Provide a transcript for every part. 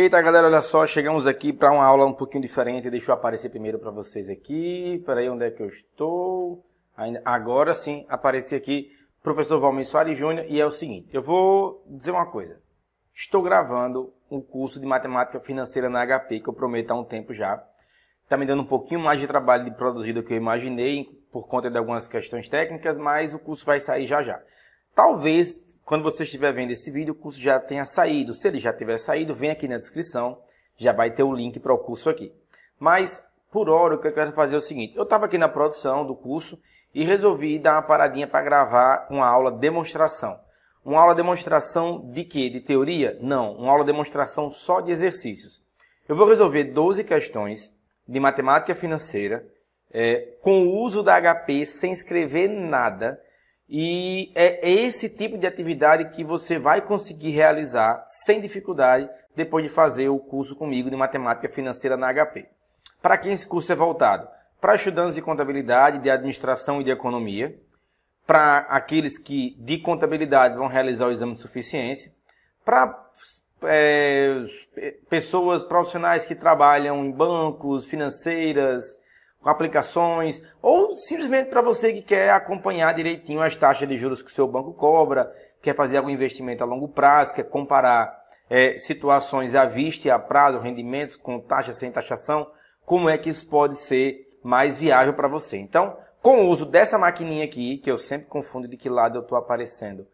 Eita galera, olha só, chegamos aqui para uma aula um pouquinho diferente. Deixa eu aparecer primeiro para vocês aqui. Peraí, onde é que eu estou? agora sim, apareci aqui, professor Valmir Soares Júnior. E é o seguinte, eu vou dizer uma coisa. Estou gravando um curso de matemática financeira na HP, que eu prometo há um tempo já. Está me dando um pouquinho mais de trabalho de produzir do que eu imaginei, por conta de algumas questões técnicas, mas o curso vai sair já já. Talvez, quando você estiver vendo esse vídeo, o curso já tenha saído. Se ele já tiver saído, vem aqui na descrição, já vai ter o link para o curso aqui. Mas, por hora, o que eu quero fazer é o seguinte. Eu estava aqui na produção do curso e resolvi dar uma paradinha para gravar uma aula demonstração. Uma aula demonstração de quê? De teoria? Não, uma aula demonstração só de exercícios. Eu vou resolver 12 questões de matemática financeira é, com o uso da HP sem escrever nada, e é esse tipo de atividade que você vai conseguir realizar sem dificuldade depois de fazer o curso comigo de Matemática Financeira na HP. Para quem esse curso é voltado? Para estudantes de contabilidade, de administração e de economia, para aqueles que de contabilidade vão realizar o exame de suficiência, para é, pessoas profissionais que trabalham em bancos, financeiras, com aplicações, ou simplesmente para você que quer acompanhar direitinho as taxas de juros que o seu banco cobra, quer fazer algum investimento a longo prazo, quer comparar é, situações à vista e a prazo, rendimentos com taxa sem taxação, como é que isso pode ser mais viável para você. Então, com o uso dessa maquininha aqui, que eu sempre confundo de que lado eu estou aparecendo,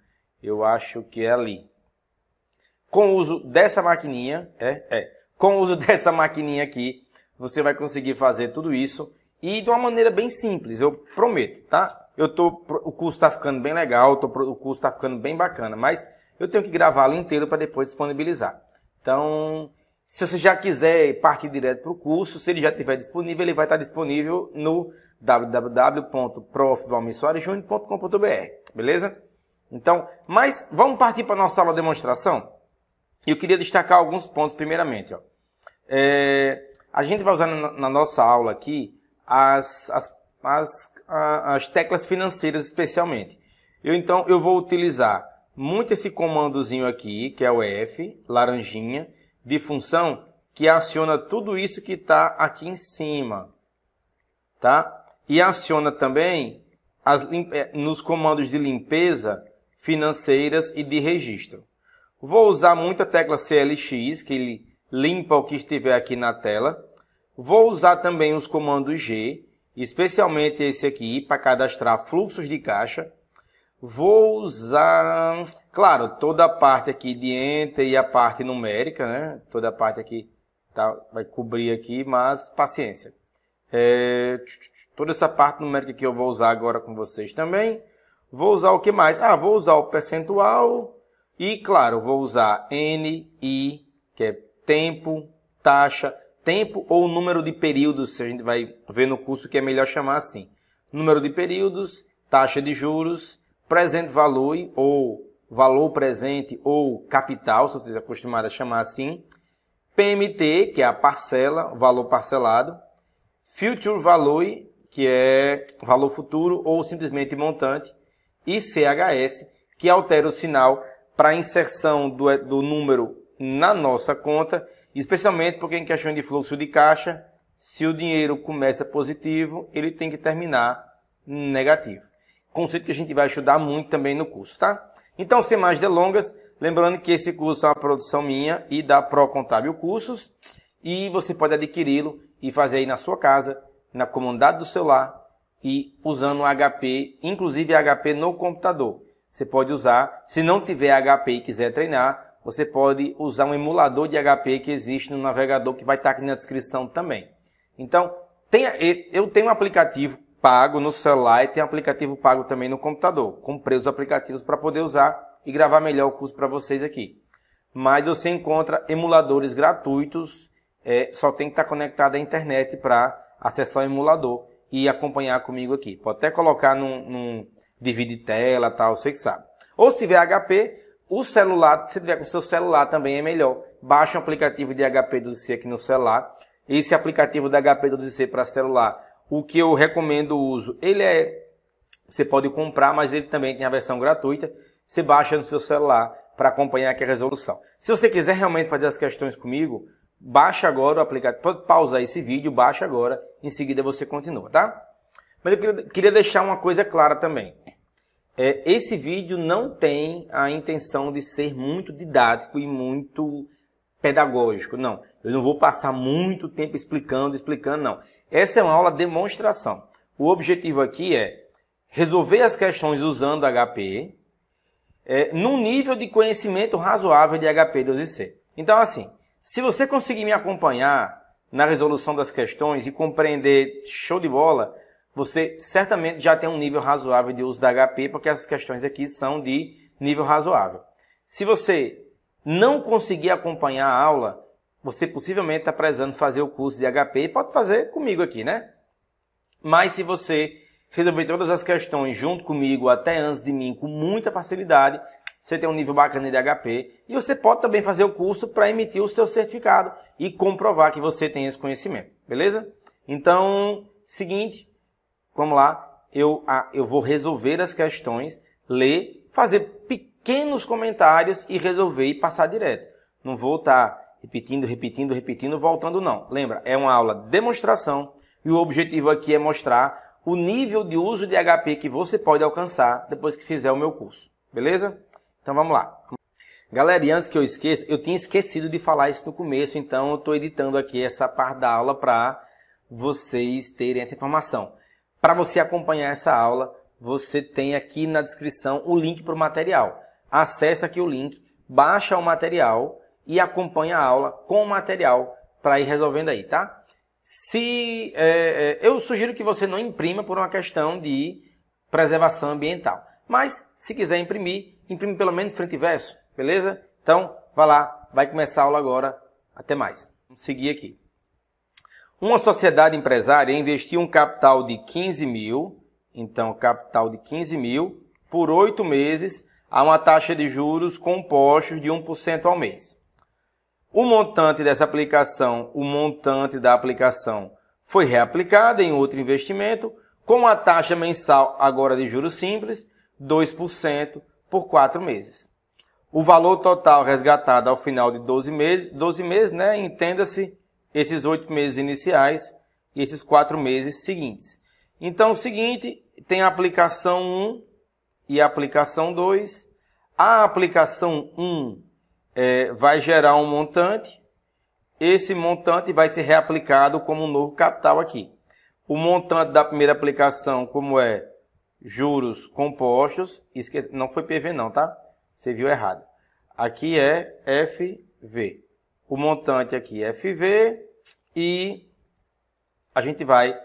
eu acho que é ali. Com o uso dessa maquininha, é, é, com o uso dessa maquininha aqui, você vai conseguir fazer tudo isso e de uma maneira bem simples, eu prometo, tá? Eu tô, o curso está ficando bem legal, tô, o curso está ficando bem bacana, mas eu tenho que gravá-lo inteiro para depois disponibilizar. Então, se você já quiser partir direto para o curso, se ele já estiver disponível, ele vai estar tá disponível no www.profvalmissoaresjunior.com.br, beleza? Então, mas vamos partir para a nossa aula de demonstração? Eu queria destacar alguns pontos primeiramente. Ó. É, a gente vai usar na, na nossa aula aqui as, as, as, a, as teclas financeiras especialmente. Eu, então, eu vou utilizar muito esse comandozinho aqui, que é o F, laranjinha, de função, que aciona tudo isso que está aqui em cima. Tá? E aciona também as, eh, nos comandos de limpeza financeiras e de registro. Vou usar muito a tecla CLX, que ele limpa o que estiver aqui na tela. Vou usar também os comandos G, especialmente esse aqui, para cadastrar fluxos de caixa. Vou usar, claro, toda a parte aqui de enter e a parte numérica, né? Toda a parte aqui tá, vai cobrir aqui, mas paciência. É, toda essa parte numérica que eu vou usar agora com vocês também. Vou usar o que mais? Ah, vou usar o percentual e, claro, vou usar N, I, que é tempo, taxa, tempo ou número de períodos, a gente vai ver no curso que é melhor chamar assim. Número de períodos, taxa de juros, present value ou valor presente ou capital, se vocês é acostumado a chamar assim, PMT, que é a parcela, valor parcelado, future value, que é valor futuro ou simplesmente montante, e CHS, que altera o sinal para inserção do, do número na nossa conta, especialmente porque em questão de fluxo de caixa, se o dinheiro começa positivo, ele tem que terminar negativo. Conceito que a gente vai estudar muito também no curso, tá? Então, sem mais delongas, lembrando que esse curso é uma produção minha e da Pro Contábil Cursos, e você pode adquiri-lo e fazer aí na sua casa, na comunidade do celular e usando o HP, inclusive HP no computador. Você pode usar, se não tiver HP e quiser treinar, você pode usar um emulador de HP que existe no navegador, que vai estar aqui na descrição também. Então, eu tenho um aplicativo pago no celular e tem um aplicativo pago também no computador. Comprei os aplicativos para poder usar e gravar melhor o curso para vocês aqui. Mas você encontra emuladores gratuitos, é, só tem que estar conectado à internet para acessar o emulador e acompanhar comigo aqui. Pode até colocar num, num divide tela, tal, você que sabe. Ou se tiver HP, o celular, se tiver com seu celular também é melhor. Baixe um aplicativo de HP12C aqui no celular. Esse aplicativo da HP12C para celular, o que eu recomendo o uso, ele é você pode comprar, mas ele também tem a versão gratuita. Você baixa no seu celular para acompanhar aqui a resolução. Se você quiser realmente fazer as questões comigo, baixa agora o aplicativo, Pode pausar esse vídeo, baixa agora, em seguida você continua, tá? Mas eu queria deixar uma coisa clara também. É, esse vídeo não tem a intenção de ser muito didático e muito pedagógico, não. Eu não vou passar muito tempo explicando, explicando, não. Essa é uma aula demonstração. O objetivo aqui é resolver as questões usando HP é, num nível de conhecimento razoável de HP 12C. Então, assim, se você conseguir me acompanhar na resolução das questões e compreender show de bola, você certamente já tem um nível razoável de uso da HP, porque essas questões aqui são de nível razoável. Se você não conseguir acompanhar a aula, você possivelmente está precisando fazer o curso de HP e pode fazer comigo aqui, né? Mas se você resolver todas as questões junto comigo, até antes de mim, com muita facilidade, você tem um nível bacana de HP e você pode também fazer o curso para emitir o seu certificado e comprovar que você tem esse conhecimento, beleza? Então, seguinte, Vamos lá, eu, ah, eu vou resolver as questões, ler, fazer pequenos comentários e resolver e passar direto. Não vou estar tá repetindo, repetindo, repetindo, voltando não. Lembra, é uma aula demonstração e o objetivo aqui é mostrar o nível de uso de HP que você pode alcançar depois que fizer o meu curso. Beleza? Então vamos lá. Galera, e antes que eu esqueça, eu tinha esquecido de falar isso no começo, então eu estou editando aqui essa parte da aula para vocês terem essa informação. Para você acompanhar essa aula, você tem aqui na descrição o link para o material. Acesse aqui o link, baixa o material e acompanha a aula com o material para ir resolvendo aí, tá? Se é, é, eu sugiro que você não imprima por uma questão de preservação ambiental, mas se quiser imprimir, imprime pelo menos frente e verso, beleza? Então, vai lá, vai começar a aula agora. Até mais. Vamos seguir aqui. Uma sociedade empresária investiu um capital de 15 mil, então capital de 15 mil, por oito meses, a uma taxa de juros compostos de 1% ao mês. O montante dessa aplicação, o montante da aplicação, foi reaplicado em outro investimento, com a taxa mensal agora de juros simples, 2% por quatro meses. O valor total resgatado ao final de 12 meses, 12 meses, né, entenda-se esses oito meses iniciais e esses quatro meses seguintes. Então, o seguinte, tem a aplicação 1 e a aplicação 2. A aplicação 1 é, vai gerar um montante. Esse montante vai ser reaplicado como um novo capital aqui. O montante da primeira aplicação, como é juros compostos, esquece, não foi PV não, tá? Você viu errado. Aqui é FV o montante aqui é FV e a gente vai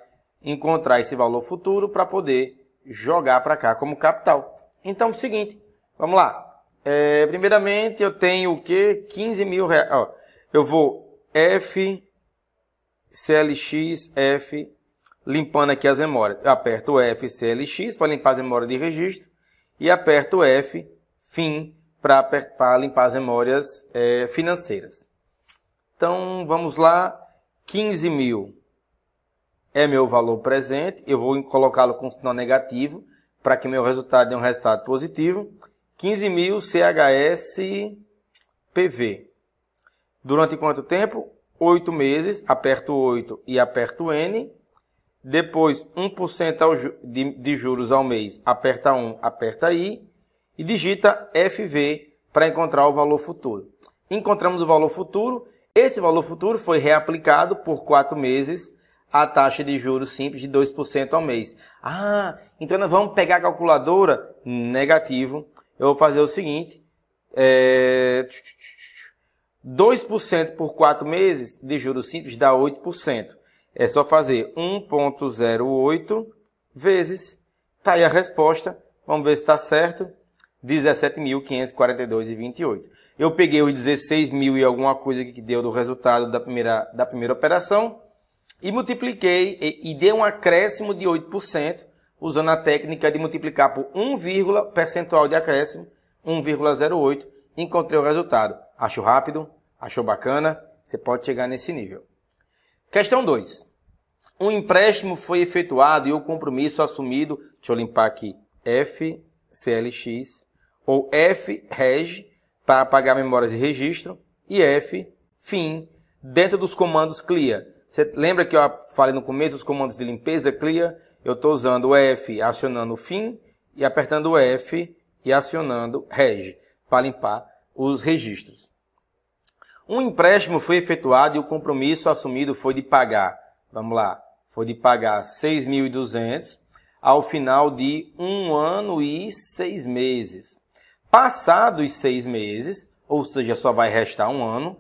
encontrar esse valor futuro para poder jogar para cá como capital. Então, é o seguinte, vamos lá. É, primeiramente, eu tenho o que? 15 mil reais. Ó, eu vou F, CLX, F, limpando aqui as memórias. Eu aperto F, CLX para limpar as memórias de registro e aperto F, fim, para limpar as memórias é, financeiras. Então vamos lá, 15 mil é meu valor presente, eu vou colocá-lo com sinal negativo para que meu resultado dê um resultado positivo. 15 mil CHS PV. Durante quanto tempo? 8 meses, aperto 8 e aperto N. Depois 1% de juros ao mês, aperta 1, aperta I. E digita FV para encontrar o valor futuro. Encontramos o valor futuro esse valor futuro foi reaplicado por quatro meses à taxa de juros simples de 2% ao mês. Ah, então nós vamos pegar a calculadora? Negativo. Eu vou fazer o seguinte: é... 2% por 4 meses de juros simples dá 8%. É só fazer 1,08 vezes. Está aí a resposta. Vamos ver se está certo. 17.542,28. Eu peguei os 16 mil e alguma coisa que deu do resultado da primeira, da primeira operação e multipliquei e, e dei um acréscimo de 8% usando a técnica de multiplicar por 1, percentual de acréscimo, 1,08, encontrei o resultado. Achou rápido? Achou bacana? Você pode chegar nesse nível. Questão 2. Um empréstimo foi efetuado e o compromisso assumido, deixa eu limpar aqui, FCLX ou FREG para apagar memórias e registro, e F, fim, dentro dos comandos CLIA. Você lembra que eu falei no começo dos comandos de limpeza CLIA? Eu estou usando o F acionando o fim e apertando o F e acionando reg para limpar os registros. Um empréstimo foi efetuado e o compromisso assumido foi de pagar, vamos lá, foi de pagar 6.200 ao final de um ano e seis meses. Passados seis meses, ou seja, só vai restar um ano,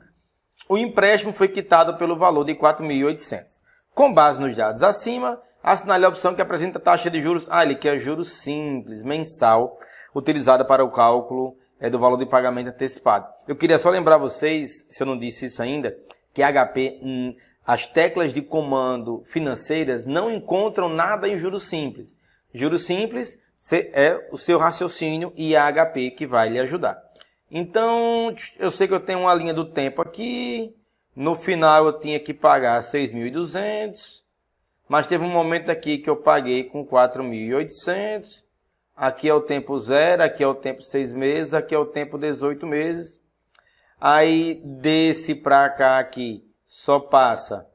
o empréstimo foi quitado pelo valor de 4.800. Com base nos dados acima, assinale a opção que apresenta taxa de juros. Ah, ele quer é juros simples, mensal, utilizada para o cálculo é, do valor de pagamento antecipado. Eu queria só lembrar vocês, se eu não disse isso ainda, que HP, hum, as teclas de comando financeiras não encontram nada em juros simples. Juros simples é o seu raciocínio e a HP que vai lhe ajudar. Então, eu sei que eu tenho uma linha do tempo aqui. No final eu tinha que pagar 6.200, mas teve um momento aqui que eu paguei com 4.800. Aqui é o tempo zero, aqui é o tempo seis meses, aqui é o tempo 18 meses. Aí desse para cá aqui só passa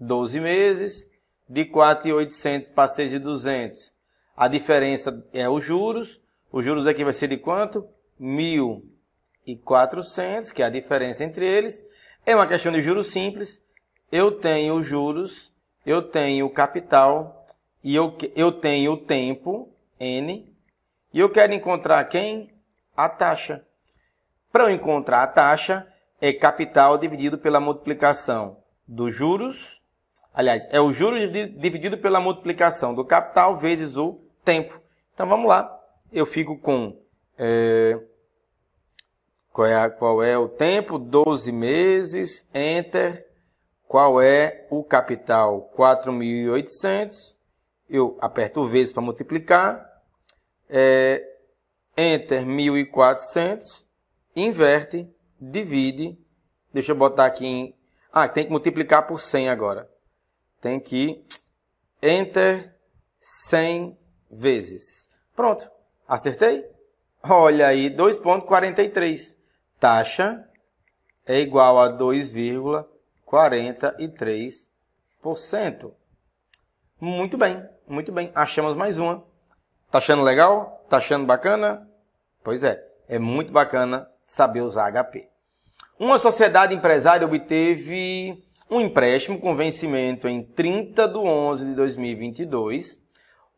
12 meses, de 4.800 para 6.200 a diferença é os juros. Os juros aqui vai ser de quanto? 1.400, que é a diferença entre eles. É uma questão de juros simples. Eu tenho os juros, eu tenho o capital e eu, eu tenho tempo, N. E eu quero encontrar quem? A taxa. Para eu encontrar a taxa, é capital dividido pela multiplicação dos juros. Aliás, é o juros dividido pela multiplicação do capital vezes o tempo. Então vamos lá. Eu fico com é, qual, é, qual é o tempo? 12 meses, enter. Qual é o capital? 4.800. Eu aperto vezes para multiplicar. É, enter 1.400. Inverte, divide. Deixa eu botar aqui em... Ah, tem que multiplicar por 100 agora. Tem que... Enter 100 vezes. Pronto, acertei? Olha aí, 2,43. Taxa é igual a 2,43%. Muito bem, muito bem. Achamos mais uma. Tá achando legal? Tá achando bacana? Pois é, é muito bacana saber usar HP. Uma sociedade empresária obteve um empréstimo com vencimento em 30 de 11 de 2022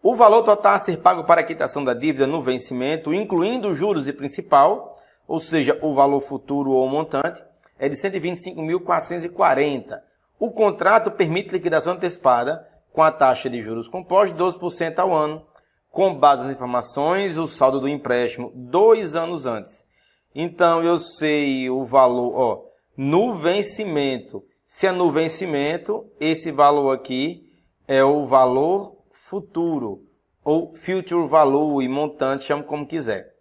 o valor total a ser pago para a quitação da dívida no vencimento, incluindo juros e principal, ou seja, o valor futuro ou montante, é de 125.440. O contrato permite liquidação antecipada com a taxa de juros composta de 12% ao ano, com base nas informações, o saldo do empréstimo dois anos antes. Então eu sei o valor, ó, no vencimento. Se é no vencimento, esse valor aqui é o valor futuro ou future value, montante, chama como quiser.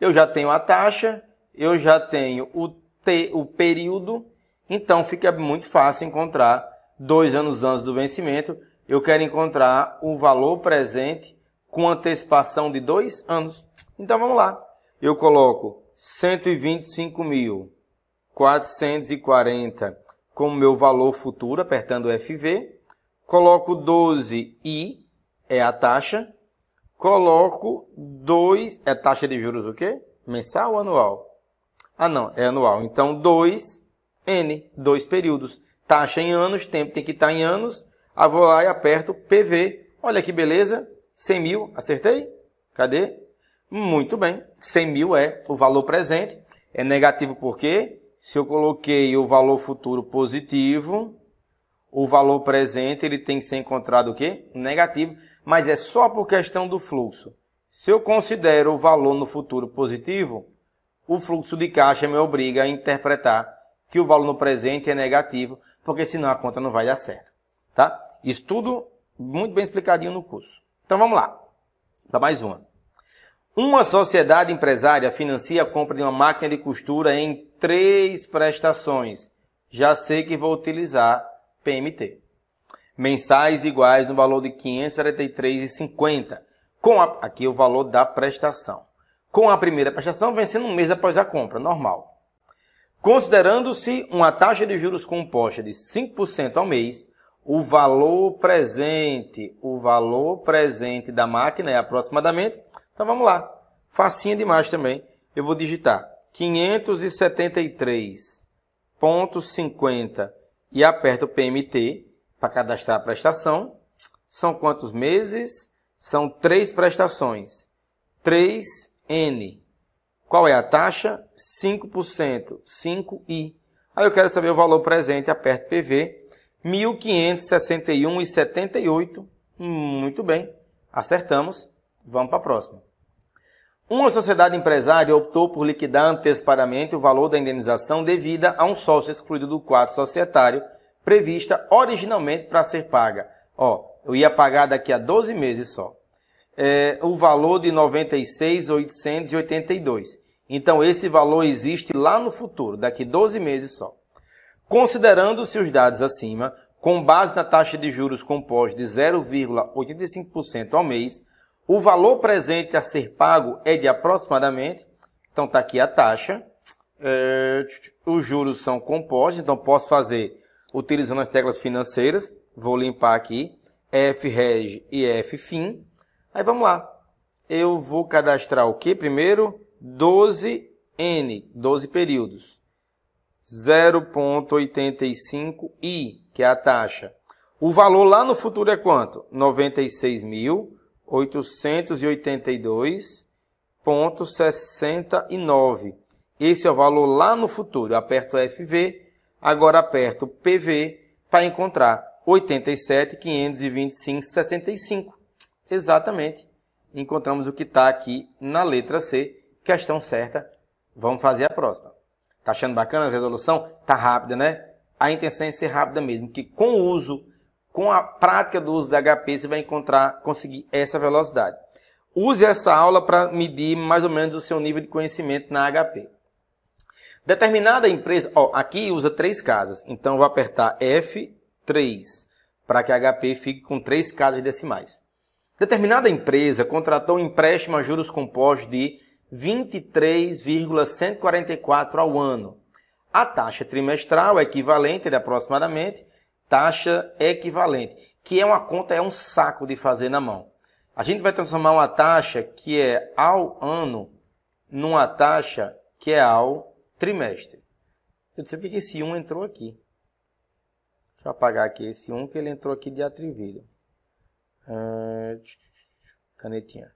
Eu já tenho a taxa, eu já tenho o, te, o período, então fica muito fácil encontrar dois anos antes do vencimento. Eu quero encontrar o valor presente com antecipação de dois anos. Então vamos lá. Eu coloco 125.440 como meu valor futuro, apertando FV. Coloco 12 e é a taxa, coloco 2, é taxa de juros o quê? Mensal ou anual? Ah não, é anual. Então 2, N, dois períodos. Taxa em anos, tempo tem que estar em anos. Aí ah, vou lá e aperto PV. Olha que beleza, 100 mil, acertei? Cadê? Muito bem, 100 mil é o valor presente. É negativo porque se eu coloquei o valor futuro positivo, o valor presente ele tem que ser encontrado o quê? Negativo, mas é só por questão do fluxo. Se eu considero o valor no futuro positivo, o fluxo de caixa me obriga a interpretar que o valor no presente é negativo, porque senão a conta não vai dar certo, tá? Isso tudo muito bem explicadinho no curso. Então vamos lá, para mais uma. Uma sociedade empresária financia a compra de uma máquina de costura em três prestações. Já sei que vou utilizar PMT. Mensais iguais no valor de R$ 573,50, com a, aqui o valor da prestação. Com a primeira prestação vencendo um mês após a compra, normal. Considerando-se uma taxa de juros composta de 5% ao mês, o valor presente, o valor presente da máquina é aproximadamente, então vamos lá, facinha demais também, eu vou digitar 573,50 e aperto o PMT para cadastrar a prestação. São quantos meses? São três prestações. 3N. Qual é a taxa? 5%, 5I. Aí eu quero saber o valor presente, aperto PV, 1.561,78. Muito bem, acertamos. Vamos para a próxima. Uma sociedade empresária optou por liquidar antecipadamente o valor da indenização devida a um sócio excluído do quadro societário, prevista originalmente para ser paga. Ó, eu ia pagar daqui a 12 meses só. É, o valor de 96,882. Então esse valor existe lá no futuro, daqui 12 meses só. Considerando-se os dados acima, com base na taxa de juros composta de 0,85% ao mês, o valor presente a ser pago é de aproximadamente, então está aqui a taxa. É, os juros são compostos, então posso fazer utilizando as teclas financeiras. Vou limpar aqui, FREG e FFIN. Aí vamos lá. Eu vou cadastrar o que primeiro? 12N, 12 períodos. 0,85i, que é a taxa. O valor lá no futuro é quanto? 96 mil 882,69. Esse é o valor lá no futuro. Eu aperto FV, agora aperto PV para encontrar 87,525,65. Exatamente. Encontramos o que está aqui na letra C. Questão certa. Vamos fazer a próxima. Tá achando bacana a resolução? Tá rápida, né? A intenção é ser rápida mesmo, que com o uso com a prática do uso da HP, você vai encontrar, conseguir essa velocidade. Use essa aula para medir mais ou menos o seu nível de conhecimento na HP. Determinada empresa, ó, aqui usa três casas, então vou apertar F3 para que a HP fique com três casas decimais. Determinada empresa contratou um empréstimo a juros compostos de 23,144 ao ano. A taxa trimestral é equivalente de aproximadamente taxa equivalente, que é uma conta, é um saco de fazer na mão. A gente vai transformar uma taxa que é ao ano numa taxa que é ao trimestre. Eu disse, por que esse 1 entrou aqui? Deixa eu apagar aqui esse 1 que ele entrou aqui de atrevido. Ah, canetinha.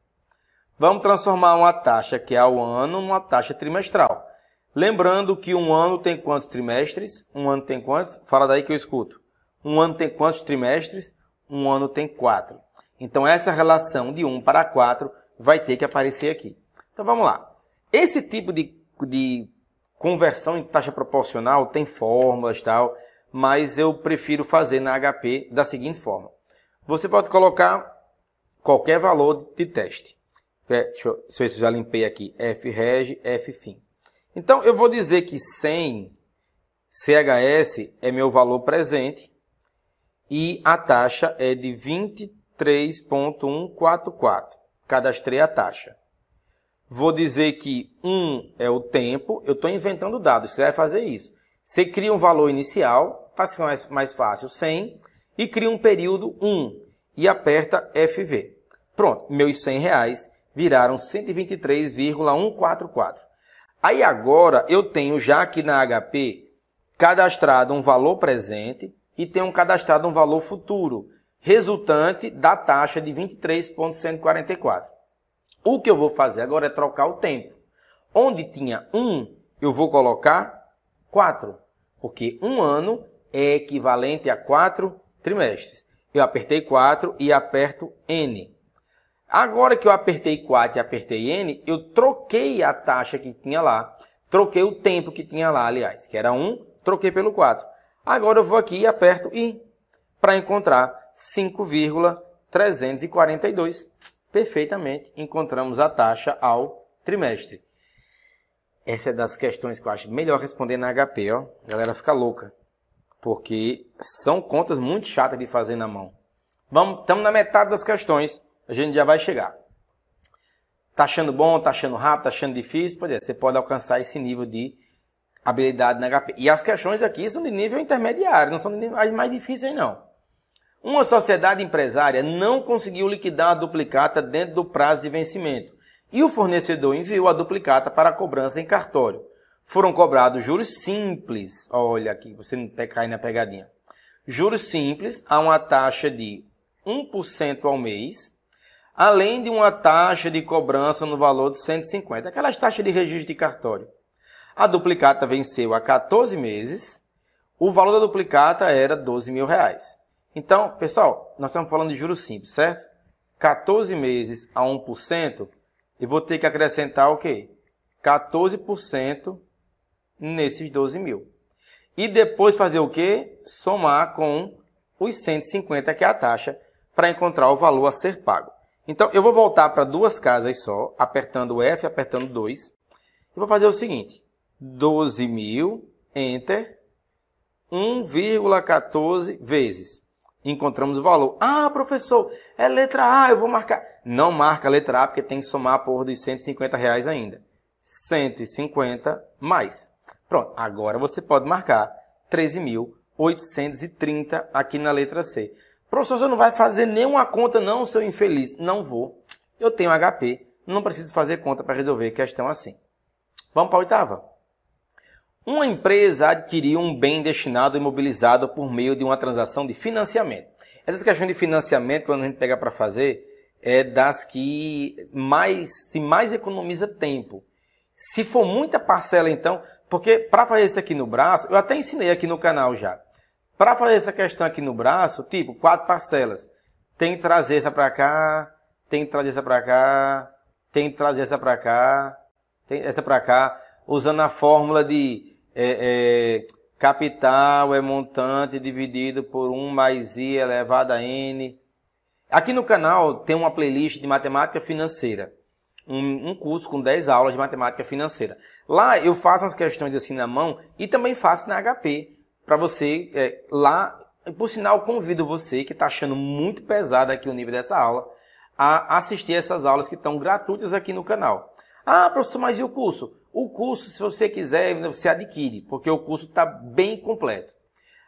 Vamos transformar uma taxa que é ao ano numa taxa trimestral. Lembrando que um ano tem quantos trimestres? Um ano tem quantos? Fala daí que eu escuto. Um ano tem quantos trimestres? Um ano tem quatro. Então, essa relação de 1 para 4 vai ter que aparecer aqui. Então, vamos lá. Esse tipo de, de conversão em taxa proporcional tem fórmulas e tal, mas eu prefiro fazer na HP da seguinte forma. Você pode colocar qualquer valor de teste. É, deixa eu, se eu já limpei aqui, Freg, FFIM. Então, eu vou dizer que 100 CHS é meu valor presente e a taxa é de 23.144. Cadastrei a taxa. Vou dizer que 1 é o tempo, eu estou inventando dados, você vai fazer isso. Você cria um valor inicial, para ser mais, mais fácil, 100, e cria um período 1 e aperta FV. Pronto, meus 100 reais viraram 123,144. Aí agora eu tenho já aqui na HP cadastrado um valor presente, e tenham cadastrado um valor futuro, resultante da taxa de 23,144. O que eu vou fazer agora é trocar o tempo. Onde tinha 1, eu vou colocar 4, porque 1 ano é equivalente a 4 trimestres. Eu apertei 4 e aperto N. Agora que eu apertei 4 e apertei N, eu troquei a taxa que tinha lá. Troquei o tempo que tinha lá, aliás, que era 1, troquei pelo 4. Agora eu vou aqui e aperto I para encontrar 5,342. Perfeitamente, encontramos a taxa ao trimestre. Essa é das questões que eu acho melhor responder na HP, ó. A galera fica louca, porque são contas muito chatas de fazer na mão. Vamos, estamos na metade das questões, a gente já vai chegar. Tá achando bom, tá achando rápido, tá achando difícil? Pois é, você pode alcançar esse nível de habilidade na HP. E as questões aqui são de nível intermediário, não são as mais difíceis, não. Uma sociedade empresária não conseguiu liquidar a duplicata dentro do prazo de vencimento e o fornecedor enviou a duplicata para a cobrança em cartório. Foram cobrados juros simples. Olha aqui, você não cai na pegadinha. Juros simples a uma taxa de 1% ao mês, além de uma taxa de cobrança no valor de 150, aquelas taxas de registro de cartório. A duplicata venceu há 14 meses. O valor da duplicata era 12 mil reais. Então, pessoal, nós estamos falando de juros simples, certo? 14 meses a 1%, eu vou ter que acrescentar o quê? 14% nesses 12 mil. E depois fazer o quê? Somar com os 150, que é a taxa, para encontrar o valor a ser pago. Então, eu vou voltar para duas casas só, apertando F, apertando 2. E vou fazer o seguinte. 12 mil, enter, 1,14 vezes. Encontramos o valor. Ah, professor, é letra A, eu vou marcar. Não marca a letra A, porque tem que somar a porra dos 150 reais ainda. 150 mais. Pronto, agora você pode marcar 13.830 aqui na letra C. Professor, você não vai fazer nenhuma conta não, seu infeliz? Não vou. Eu tenho HP, não preciso fazer conta para resolver questão assim. Vamos para a oitava? Uma empresa adquiriu um bem destinado e imobilizado por meio de uma transação de financiamento. Essas questões de financiamento, quando a gente pega para fazer, é das que mais se mais economiza tempo. Se for muita parcela, então, porque para fazer isso aqui no braço, eu até ensinei aqui no canal já. Para fazer essa questão aqui no braço, tipo, quatro parcelas. Tem que trazer essa para cá, tem que trazer essa para cá, tem que trazer essa para cá, tem essa para cá, usando a fórmula de é, é, capital é montante dividido por 1 mais i elevado a n. Aqui no canal tem uma playlist de matemática financeira. Um, um, curso com 10 aulas de matemática financeira. Lá eu faço as questões assim na mão e também faço na HP. Para você, é, lá, por sinal, convido você que está achando muito pesado aqui o nível dessa aula, a assistir essas aulas que estão gratuitas aqui no canal. Ah, professor, mas e o curso? O curso, se você quiser, você adquire, porque o curso está bem completo.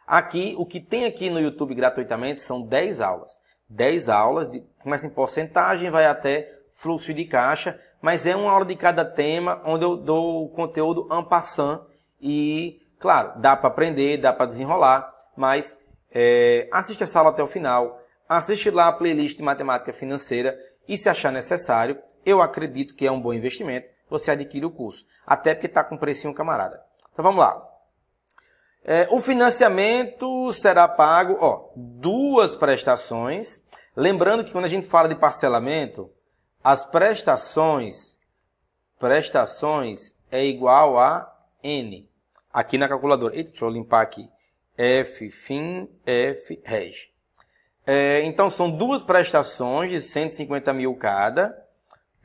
Aqui, o que tem aqui no YouTube gratuitamente são 10 aulas. 10 aulas, começa em porcentagem, vai até fluxo de caixa, mas é uma aula de cada tema, onde eu dou o conteúdo passant, e, claro, dá para aprender, dá para desenrolar, mas é, assiste essa aula até o final, assiste lá a playlist de matemática financeira e se achar necessário, eu acredito que é um bom investimento você adquire o curso. Até porque está com precinho camarada. Então vamos lá. É, o financiamento será pago, ó, duas prestações. Lembrando que quando a gente fala de parcelamento, as prestações, prestações é igual a N. Aqui na calculadora. Eita, deixa eu limpar aqui. F, fim, F, reg. É, então, são duas prestações de 150 mil cada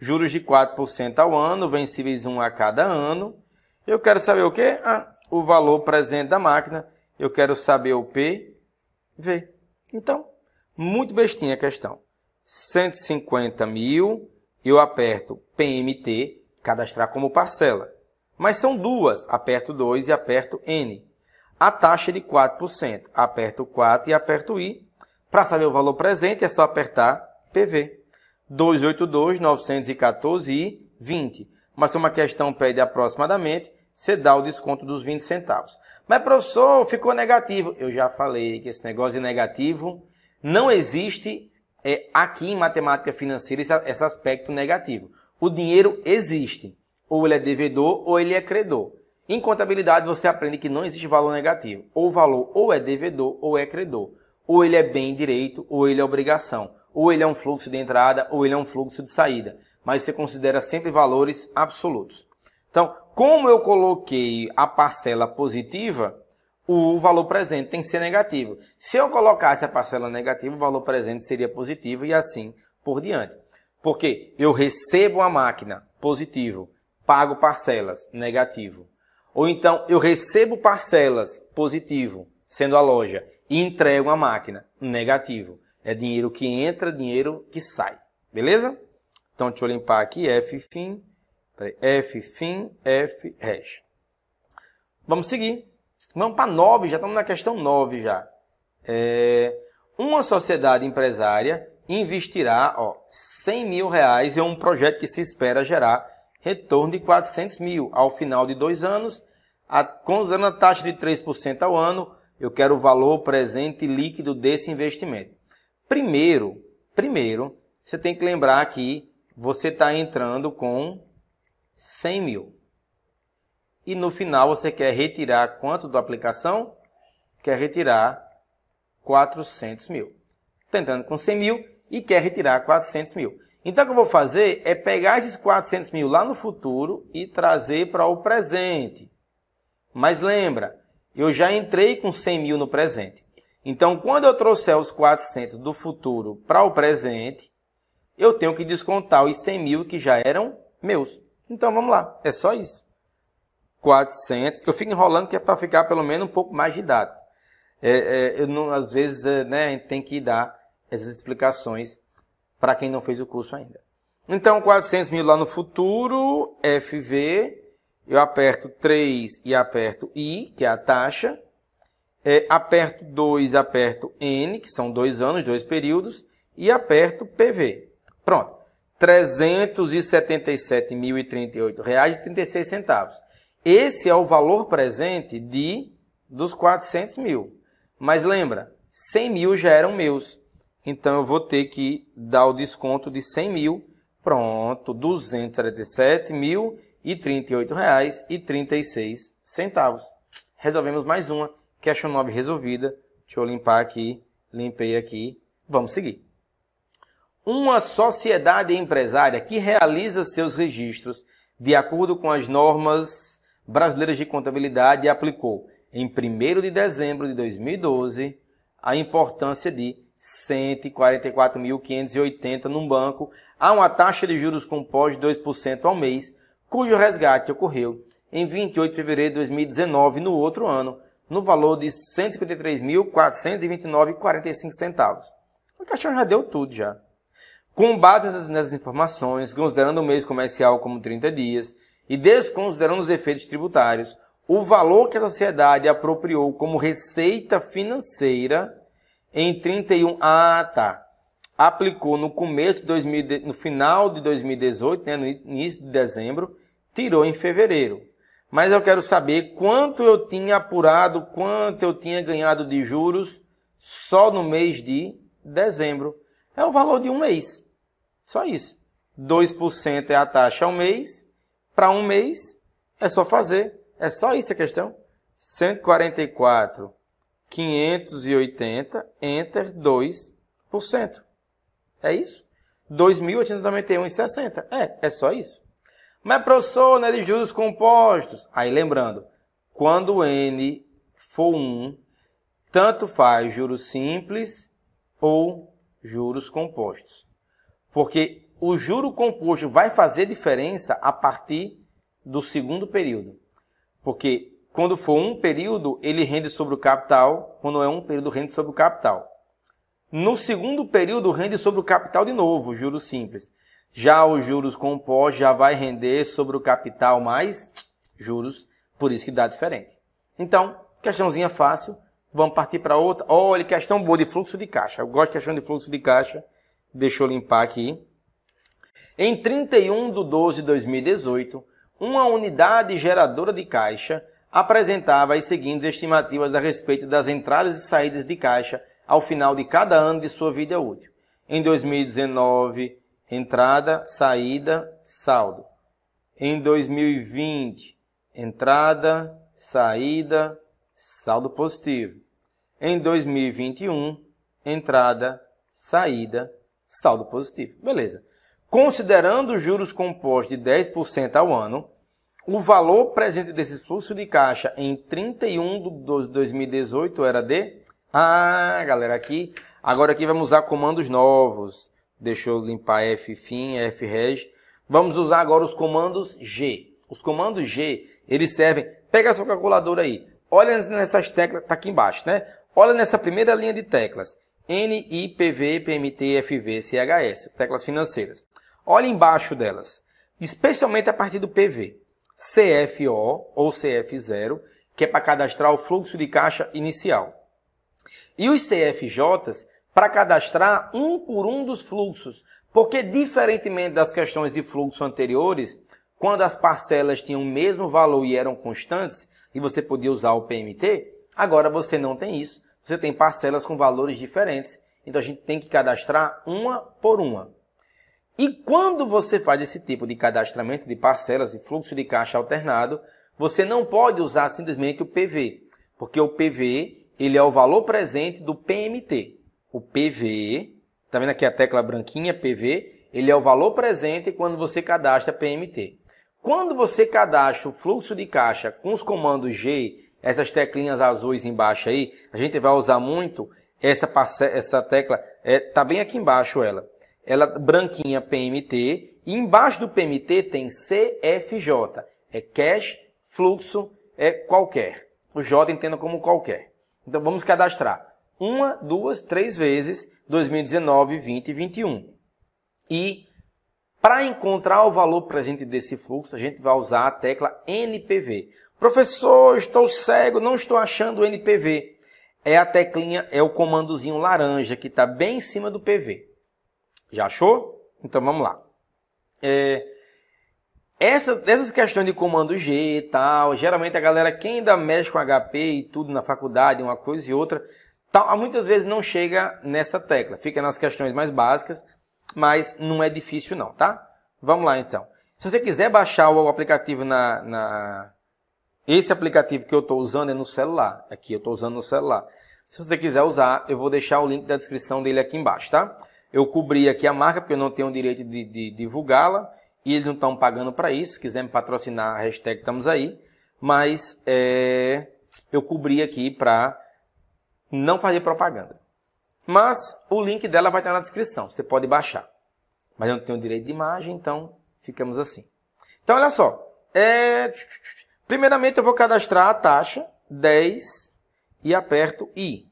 juros de 4% ao ano, vencíveis um a cada ano. Eu quero saber o quê? Ah, o valor presente da máquina. Eu quero saber o P, V. Então, muito bestinha a questão. 150 mil, eu aperto PMT, cadastrar como parcela. Mas são duas, aperto 2 e aperto N. A taxa é de 4%, aperto 4 e aperto I. Para saber o valor presente é só apertar PV. 282, 914 e 20. Mas se uma questão pede aproximadamente, você dá o desconto dos 20 centavos. Mas, professor, ficou negativo. Eu já falei que esse negócio de negativo não existe é, aqui em matemática financeira esse, esse aspecto negativo. O dinheiro existe. Ou ele é devedor ou ele é credor. Em contabilidade, você aprende que não existe valor negativo. Ou o valor ou é devedor ou é credor. Ou ele é bem direito ou ele é obrigação. Ou ele é um fluxo de entrada, ou ele é um fluxo de saída. Mas você considera sempre valores absolutos. Então, como eu coloquei a parcela positiva, o valor presente tem que ser negativo. Se eu colocasse a parcela negativa, o valor presente seria positivo e assim por diante. Porque eu recebo a máquina, positivo, pago parcelas, negativo. Ou então eu recebo parcelas, positivo, sendo a loja, e entrego a máquina, negativo. É dinheiro que entra, dinheiro que sai. Beleza? Então, deixa eu limpar aqui. F fim, F fim, F hash. Vamos seguir. Vamos para 9, já estamos na questão 9 já. É, uma sociedade empresária investirá ó, 100 mil reais em um projeto que se espera gerar retorno de 400 mil ao final de dois anos, a, considerando a taxa de 3% ao ano, eu quero o valor presente líquido desse investimento. Primeiro, primeiro, você tem que lembrar que você está entrando com 100 mil. E no final você quer retirar quanto da aplicação? Quer retirar 400 mil. Está entrando com 100 mil e quer retirar 400 mil. Então o que eu vou fazer é pegar esses 400 mil lá no futuro e trazer para o presente. Mas lembra, eu já entrei com 100 mil no presente. Então, quando eu trouxer os 400 do futuro para o presente, eu tenho que descontar os 100 mil que já eram meus. Então, vamos lá. É só isso. 400. Eu fico enrolando que é para ficar pelo menos um pouco mais didático. É, é, eu não, às vezes é, né, a gente tem que dar essas explicações para quem não fez o curso ainda. Então, 400 mil lá no futuro, FV, eu aperto 3 e aperto I, que é a taxa é, aperto 2, aperto N, que são dois anos, dois períodos, e aperto PV. Pronto. R$ 377.038,36. Esse é o valor presente de dos 400 mil. Mas lembra, 100 mil já eram meus. Então eu vou ter que dar o desconto de 100 mil. Pronto, R$ 277.038,36. Resolvemos mais uma. Question 9 resolvida. Deixa eu limpar aqui. Limpei aqui. Vamos seguir. Uma sociedade empresária que realiza seus registros de acordo com as normas brasileiras de contabilidade aplicou em 1 de dezembro de 2012 a importância de 144.580 num banco a uma taxa de juros composta de 2% ao mês, cujo resgate ocorreu em 28 de fevereiro de 2019, no outro ano, no valor de R$ 153.429,45. O caixão já deu tudo já. Com base nessas, nessas informações, considerando o mês comercial como 30 dias e desconsiderando os efeitos tributários, o valor que a sociedade apropriou como receita financeira em 31 ah tá aplicou no começo de 2000, no final de 2018, né, no início de dezembro, tirou em fevereiro mas eu quero saber quanto eu tinha apurado, quanto eu tinha ganhado de juros só no mês de dezembro. É o valor de um mês. Só isso. 2% é a taxa ao mês. Para um mês, é só fazer. É só isso a questão. 144,580, 580, enter 2%. É isso? 2.891,60. É, é só isso. Mas, professor, não é de juros compostos. Aí, lembrando, quando N for 1, tanto faz juros simples ou juros compostos. Porque o juro composto vai fazer diferença a partir do segundo período. Porque quando for um período, ele rende sobre o capital, quando é um período, rende sobre o capital. No segundo período, rende sobre o capital de novo, juros simples. Já os juros compostos já vai render sobre o capital mais juros, por isso que dá diferente. Então, questãozinha fácil, vamos partir para outra. Olha, questão boa de fluxo de caixa. Eu gosto de questão de fluxo de caixa. Deixa eu limpar aqui. Em 31 de 12 de 2018, uma unidade geradora de caixa apresentava as seguintes estimativas a respeito das entradas e saídas de caixa ao final de cada ano de sua vida útil. Em 2019, entrada, saída, saldo. Em 2020, entrada, saída, saldo positivo. Em 2021, entrada, saída, saldo positivo. Beleza. Considerando juros compostos de 10% ao ano, o valor presente desse fluxo de caixa em 31 de 2018 era de... Ah, galera, aqui... Agora aqui vamos usar comandos novos. Deixa eu limpar F freg. F reg. Vamos usar agora os comandos G. Os comandos G, eles servem... Pega a sua calculadora aí. Olha nessas teclas, tá aqui embaixo, né? Olha nessa primeira linha de teclas. N, I, PV, PMT, FV, CHS, teclas financeiras. Olha embaixo delas, especialmente a partir do PV. CFO ou CF0, que é para cadastrar o fluxo de caixa inicial. E os CFJs para cadastrar um por um dos fluxos, porque diferentemente das questões de fluxo anteriores, quando as parcelas tinham o mesmo valor e eram constantes, e você podia usar o PMT, agora você não tem isso. Você tem parcelas com valores diferentes, então a gente tem que cadastrar uma por uma. E quando você faz esse tipo de cadastramento de parcelas e fluxo de caixa alternado, você não pode usar simplesmente o PV, porque o PV ele é o valor presente do PMT o PVE, tá vendo aqui a tecla branquinha PV, ele é o valor presente quando você cadastra PMT. Quando você cadastra o fluxo de caixa com os comandos G, essas teclinhas azuis embaixo aí, a gente vai usar muito essa, essa tecla, é, tá bem aqui embaixo ela. Ela branquinha PMT, e embaixo do PMT tem CFJ, é cash, fluxo, é qualquer. O J entenda como qualquer. Então vamos cadastrar uma, duas, três vezes 2019, 20 e 21. E para encontrar o valor presente desse fluxo, a gente vai usar a tecla NPV. Professor, estou cego, não estou achando o NPV. É a teclinha, é o comandozinho laranja que está bem em cima do PV. Já achou? Então vamos lá. É, essa, essas questões de comando G e tal, geralmente a galera, quem ainda mexe com HP e tudo na faculdade, uma coisa e outra, Tal, muitas vezes não chega nessa tecla, fica nas questões mais básicas, mas não é difícil não, tá? Vamos lá então. Se você quiser baixar o aplicativo na, na... esse aplicativo que eu estou usando é no celular. Aqui eu estou usando no celular. Se você quiser usar, eu vou deixar o link da descrição dele aqui embaixo, tá? Eu cobri aqui a marca porque eu não tenho o direito de, de divulgá-la e eles não estão pagando para isso. Se quiser me patrocinar, hashtag estamos aí. Mas é... eu cobri aqui para não fazer propaganda. Mas o link dela vai estar na descrição, você pode baixar. Mas eu não tenho direito de imagem, então ficamos assim. Então olha só, é... primeiramente eu vou cadastrar a taxa 10 e aperto I.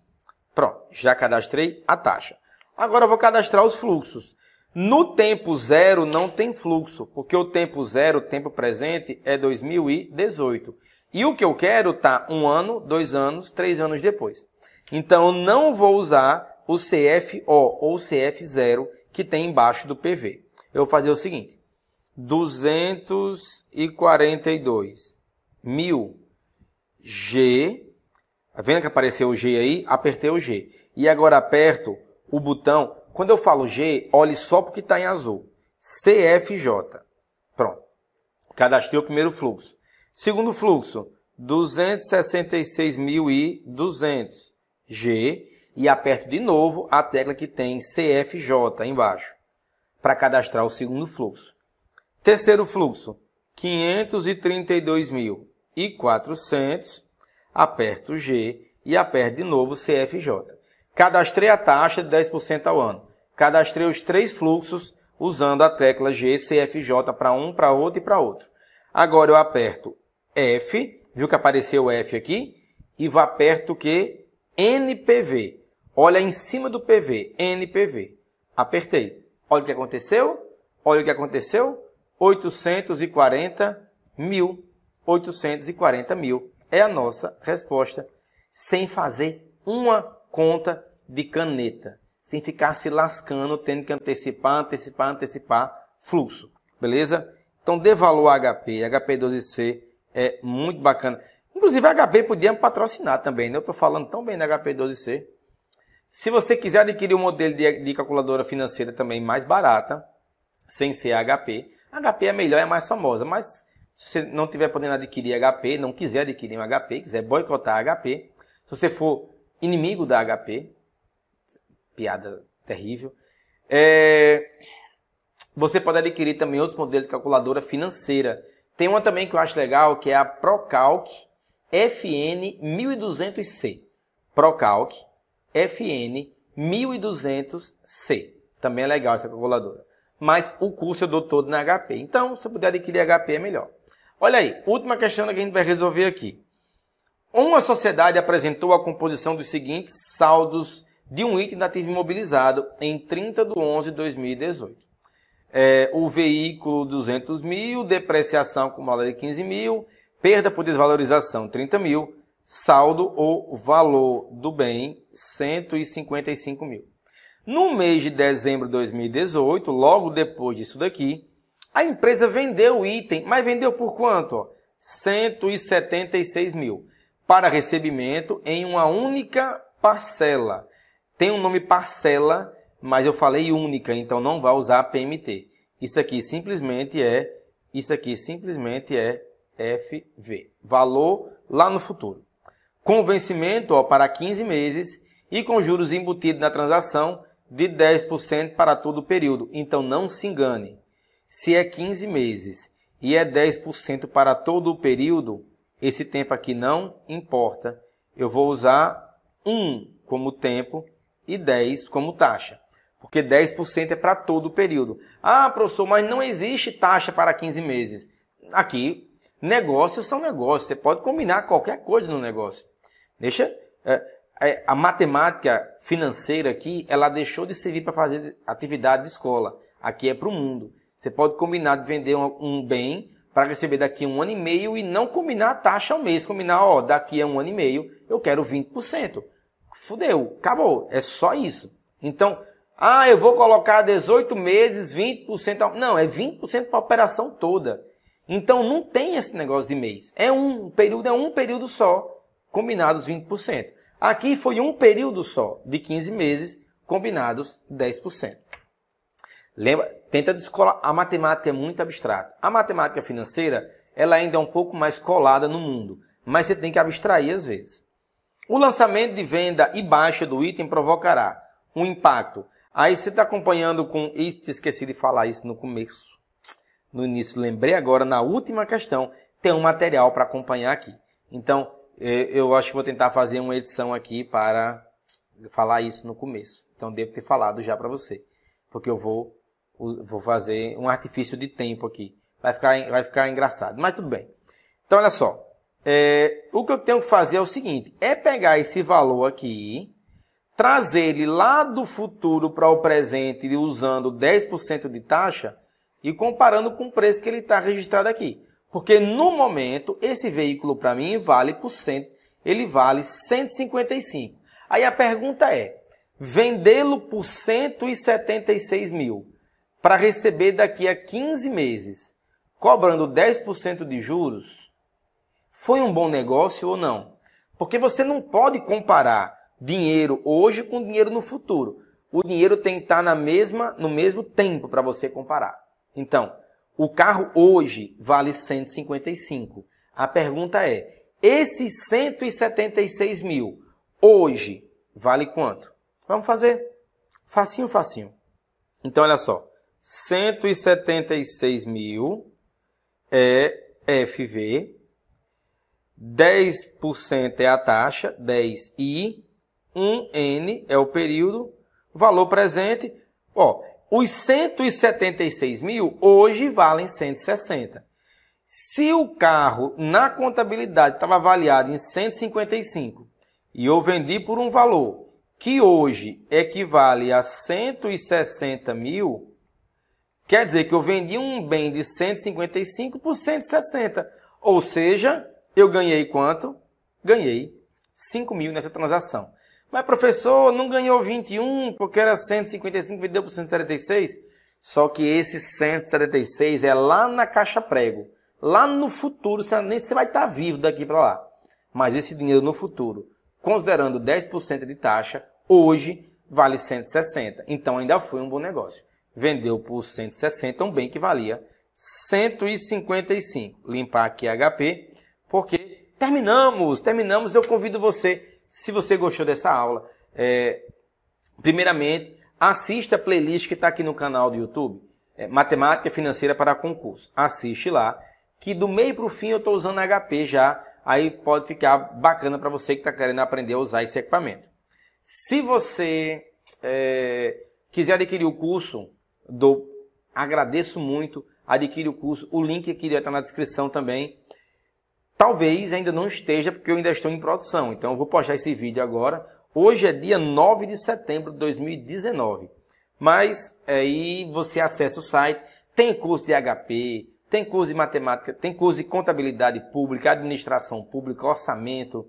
Pronto, já cadastrei a taxa. Agora eu vou cadastrar os fluxos. No tempo zero não tem fluxo, porque o tempo zero, o tempo presente, é 2018. E o que eu quero tá um ano, dois anos, três anos depois. Então, não vou usar o CFO ou CF0 que tem embaixo do PV. Eu vou fazer o seguinte, 242 mil G, tá vendo que apareceu o G aí? Apertei o G. E agora aperto o botão, quando eu falo G, olhe só porque está em azul, CFJ, pronto, cadastrei o primeiro fluxo. Segundo fluxo, 266.200. G e aperto de novo a tecla que tem CFJ embaixo para cadastrar o segundo fluxo. Terceiro fluxo, 532.400, aperto G e aperto de novo CFJ. Cadastrei a taxa de 10% ao ano. Cadastrei os três fluxos usando a tecla G, CFJ para um, para outro e para outro. Agora eu aperto F, viu que apareceu F aqui? E aperto o que? NPV. Olha em cima do PV, NPV. Apertei. Olha o que aconteceu. Olha o que aconteceu. 840 mil. 840 mil é a nossa resposta. Sem fazer uma conta de caneta. Sem ficar se lascando, tendo que antecipar, antecipar, antecipar fluxo. Beleza? Então dê valor a HP. HP12C é muito bacana. Inclusive a HP podia patrocinar também, né? Eu estou falando tão bem da HP 12C. Se você quiser adquirir um modelo de, de calculadora financeira também mais barata, sem ser a HP, a HP é melhor, é mais famosa, mas se você não tiver podendo adquirir HP, não quiser adquirir um HP, quiser boicotar a HP, se você for inimigo da HP, piada terrível, é, você pode adquirir também outros modelos de calculadora financeira. Tem uma também que eu acho legal, que é a Procalc, FN 1200C. Procalc FN 1200C. Também é legal essa calculadora. Mas o curso eu dou todo na HP. Então, se puder adquirir HP é melhor. Olha aí, última questão que a gente vai resolver aqui. Uma sociedade apresentou a composição dos seguintes saldos de um item ativo imobilizado em 30 de 11 de 2018. É, o veículo 200 mil, depreciação acumulada de 15 mil, Perda por desvalorização, 30 mil. Saldo ou valor do bem, 155 mil. No mês de dezembro de 2018, logo depois disso daqui, a empresa vendeu o item, mas vendeu por quanto? 176 mil. Para recebimento em uma única parcela. Tem um nome parcela, mas eu falei única, então não vai usar a PMT. Isso aqui simplesmente é, isso aqui simplesmente é fv valor lá no futuro. Com vencimento ó, para 15 meses e com juros embutidos na transação de 10% para todo o período. Então não se engane. Se é 15 meses e é 10% para todo o período, esse tempo aqui não importa. Eu vou usar 1 como tempo e 10 como taxa. Porque 10% é para todo o período. Ah, professor, mas não existe taxa para 15 meses. Aqui Negócios são negócios. Você pode combinar qualquer coisa no negócio. Deixa. É, é a matemática financeira aqui, ela deixou de servir para fazer atividade de escola. Aqui é para o mundo. Você pode combinar de vender um, um bem para receber daqui a um ano e meio e não combinar a taxa ao mês. Combinar, ó, daqui a um ano e meio eu quero 20%. Fudeu, acabou. É só isso. Então, ah, eu vou colocar 18 meses, 20% ao... Não, é 20% para a operação toda. Então não tem esse negócio de mês. É um período, é um período só, combinados 20%. Aqui foi um período só, de 15 meses, combinados 10%. Lembra, tenta descolar. A matemática é muito abstrata. A matemática financeira, ela ainda é um pouco mais colada no mundo, mas você tem que abstrair às vezes. O lançamento de venda e baixa do item provocará um impacto. Aí você está acompanhando com. Esqueci de falar isso no começo no início, lembrei agora, na última questão, tem um material para acompanhar aqui. Então, é, eu acho que vou tentar fazer uma edição aqui para falar isso no começo. Então, devo ter falado já para você, porque eu vou, vou fazer um artifício de tempo aqui. Vai ficar, vai ficar engraçado, mas tudo bem. Então, olha só. É, o que eu tenho que fazer é o seguinte, é pegar esse valor aqui, trazer ele lá do futuro para o presente usando 10% de taxa, e comparando com o preço que ele está registrado aqui. Porque no momento, esse veículo para mim vale por cento, ele vale 155. Aí a pergunta é, vendê-lo por 176 mil para receber daqui a 15 meses, cobrando 10% de juros, foi um bom negócio ou não? Porque você não pode comparar dinheiro hoje com dinheiro no futuro. O dinheiro tem que estar tá na mesma, no mesmo tempo para você comparar. Então, o carro hoje vale 155. A pergunta é: esses 176 mil hoje vale quanto? Vamos fazer facinho, facinho. Então, olha só: 176 mil é FV, 10% é a taxa, 10 e 1N é o período, valor presente. Ó, os 176 mil hoje valem 160. Se o carro na contabilidade estava avaliado em 155 e eu vendi por um valor que hoje equivale a 160 mil, quer dizer que eu vendi um bem de 155 por 160. Ou seja, eu ganhei quanto? Ganhei 5 mil nessa transação. Mas, professor, não ganhou 21 porque era 155, vendeu por 176. Só que esse 176 é lá na caixa prego. Lá no futuro, você nem você vai estar tá vivo daqui para lá. Mas esse dinheiro no futuro, considerando 10% de taxa, hoje vale 160. Então ainda foi um bom negócio. Vendeu por 160, um bem que valia 155. Limpar aqui HP, porque terminamos, terminamos. Eu convido você se você gostou dessa aula, é, primeiramente, assista a playlist que está aqui no canal do YouTube, é, Matemática Financeira para Concurso. Assiste lá, que do meio para o fim eu estou usando HP já, aí pode ficar bacana para você que está querendo aprender a usar esse equipamento. Se você é, quiser adquirir o curso, do, agradeço muito, adquire o curso, o link aqui vai estar tá na descrição também. Talvez ainda não esteja, porque eu ainda estou em produção. Então eu vou postar esse vídeo agora. Hoje é dia 9 de setembro de 2019. Mas aí é, você acessa o site, tem curso de HP, tem curso de matemática, tem curso de contabilidade pública, administração pública, orçamento.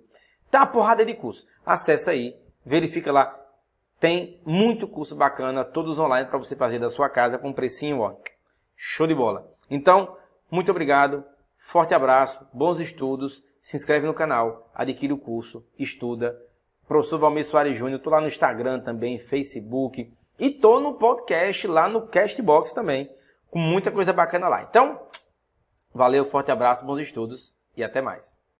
Tá uma porrada de curso. Acessa aí, verifica lá. Tem muito curso bacana, todos online para você fazer da sua casa com um precinho, ó. Show de bola. Então, muito obrigado. Forte abraço, bons estudos, se inscreve no canal, adquire o curso, estuda. Professor Valmir Soares Júnior, tô lá no Instagram também, Facebook e tô no podcast lá no Castbox também, com muita coisa bacana lá. Então, valeu, forte abraço, bons estudos e até mais.